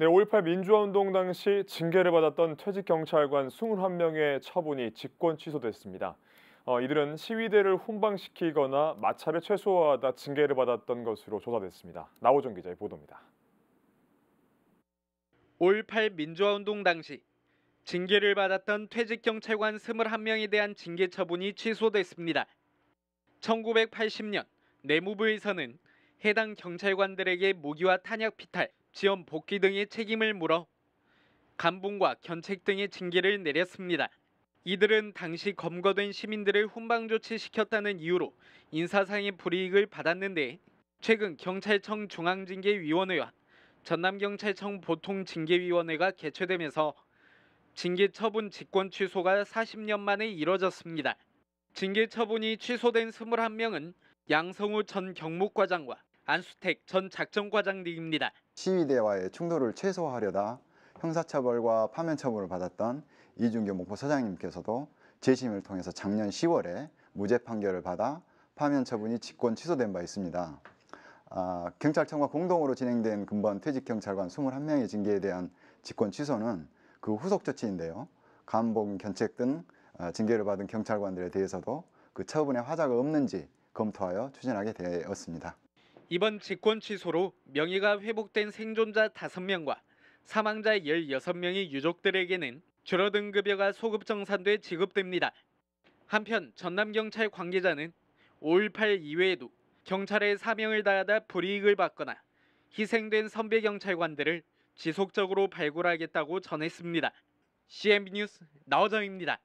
네, 5.18 민주화운동 당시 징계를 받았던 퇴직 경찰관 21명의 처분이 직권 취소됐습니다. 어, 이들은 시위대를 혼방시키거나 마찰을 최소화하다 징계를 받았던 것으로 조사됐습니다. 나호정 기자의 보도입니다. 5.18 민주화운동 당시 징계를 받았던 퇴직 경찰관 21명에 대한 징계 처분이 취소됐습니다. 1980년 내무부에서는 해당 경찰관들에게 모기와 탄약 피탈, 지원 복귀 등의 책임을 물어 간분과 견책 등의 징계를 내렸습니다. 이들은 당시 검거된 시민들을 훈방 조치시켰다는 이유로 인사상의 불이익을 받았는데 최근 경찰청 중앙징계위원회와 전남경찰청 보통징계위원회가 개최되면서 징계 처분 직권 취소가 40년 만에 이뤄졌습니다. 징계 처분이 취소된 21명은 양성우 전 경무과장과 안수택 전 작전과장님입니다. 시위대와의 충돌을 최소화하려다 형사처벌과 파면처벌을 받았던 이준규 목포 사장님께서도 재심을 통해서 작년 10월에 무죄 판결을 받아 파면 처분이 직권 취소된 바 있습니다. 아, 경찰청과 공동으로 진행된 근본 퇴직경찰관 21명의 징계에 대한 직권 취소는 그 후속 조치인데요. 감봉, 견책 등 아, 징계를 받은 경찰관들에 대해서도 그처분의 화자가 없는지 검토하여 추진하게 되었습니다. 이번 직권 취소로 명예가 회복된 생존자 5명과 사망자 16명의 유족들에게는 줄어든 급여가 소급 정산돼 지급됩니다. 한편 전남경찰 관계자는 5.18 이외에도 경찰의 사명을 다하다 불이익을 받거나 희생된 선배 경찰관들을 지속적으로 발굴하겠다고 전했습니다. c n b 뉴스 나오정입니다.